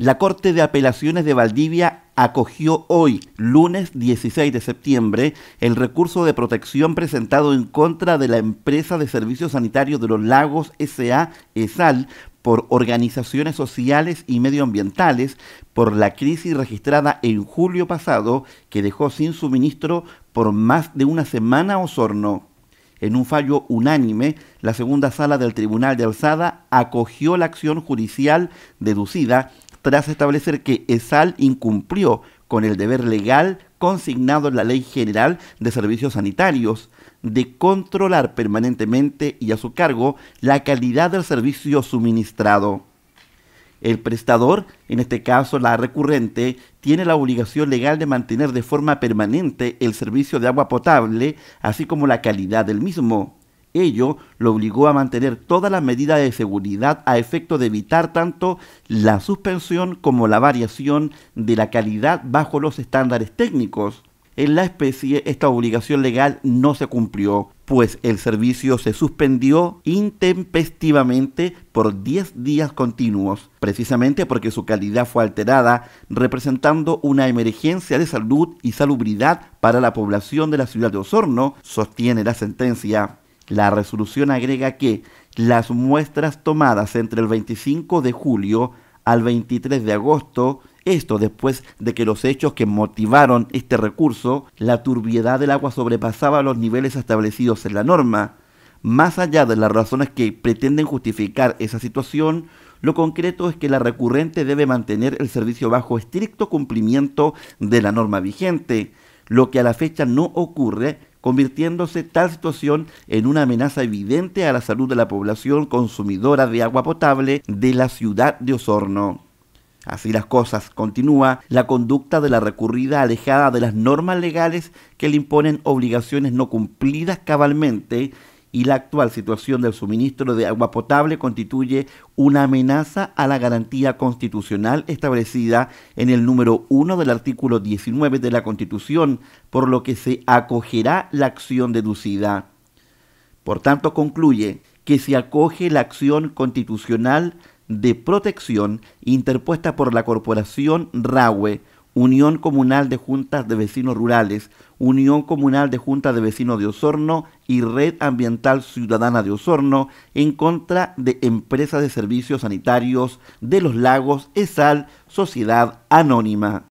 La Corte de Apelaciones de Valdivia acogió hoy, lunes 16 de septiembre, el recurso de protección presentado en contra de la empresa de servicios sanitarios de los lagos SA ESAL por organizaciones sociales y medioambientales por la crisis registrada en julio pasado que dejó sin suministro por más de una semana o sorno. En un fallo unánime, la segunda sala del Tribunal de Alzada acogió la acción judicial deducida tras establecer que ESAL incumplió con el deber legal consignado en la Ley General de Servicios Sanitarios de controlar permanentemente y a su cargo la calidad del servicio suministrado. El prestador, en este caso la recurrente, tiene la obligación legal de mantener de forma permanente el servicio de agua potable, así como la calidad del mismo. Ello lo obligó a mantener todas las medidas de seguridad a efecto de evitar tanto la suspensión como la variación de la calidad bajo los estándares técnicos. En la especie esta obligación legal no se cumplió, pues el servicio se suspendió intempestivamente por 10 días continuos, precisamente porque su calidad fue alterada, representando una emergencia de salud y salubridad para la población de la ciudad de Osorno, sostiene la sentencia. La resolución agrega que las muestras tomadas entre el 25 de julio al 23 de agosto, esto después de que los hechos que motivaron este recurso, la turbiedad del agua sobrepasaba los niveles establecidos en la norma. Más allá de las razones que pretenden justificar esa situación, lo concreto es que la recurrente debe mantener el servicio bajo estricto cumplimiento de la norma vigente, lo que a la fecha no ocurre convirtiéndose tal situación en una amenaza evidente a la salud de la población consumidora de agua potable de la ciudad de Osorno. Así las cosas, continúa la conducta de la recurrida alejada de las normas legales que le imponen obligaciones no cumplidas cabalmente y la actual situación del suministro de agua potable constituye una amenaza a la garantía constitucional establecida en el número 1 del artículo 19 de la Constitución, por lo que se acogerá la acción deducida. Por tanto, concluye que se acoge la acción constitucional de protección interpuesta por la Corporación RAWE Unión Comunal de Juntas de Vecinos Rurales, Unión Comunal de Juntas de Vecinos de Osorno y Red Ambiental Ciudadana de Osorno en contra de Empresa de Servicios Sanitarios de los Lagos ESAL, Sociedad Anónima.